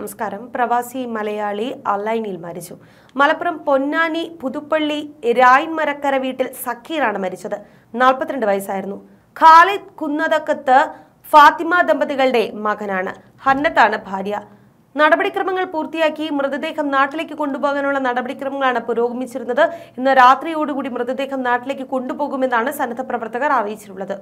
നമസ്കാരം പ്രവാസി മലയാളി അലൈനിൽ മരിച്ചു മലപ്പുറം പൊന്നാനി പുതുപ്പള്ളി രായ്മരക്കര വീട്ടിൽ സക്കീറാണ് മരിച്ചത് നാൽപ്പത്തിരണ്ട് വയസ്സായിരുന്നു ഖാലിദ് കുന്നതക്കത്ത് ഫാത്തിമ ദമ്പതികളുടെ മകനാണ് ഹന്നത്താണ് ഭാര്യ നടപടിക്രമങ്ങൾ പൂർത്തിയാക്കി മൃതദേഹം നാട്ടിലേക്ക് കൊണ്ടുപോകാനുള്ള നടപടിക്രമങ്ങളാണ് പുരോഗമിച്ചിരുന്നത് ഇന്ന് രാത്രിയോടുകൂടി മൃതദേഹം നാട്ടിലേക്ക് കൊണ്ടുപോകുമെന്നാണ് സന്നദ്ധ പ്രവർത്തകർ അറിയിച്ചിട്ടുള്ളത്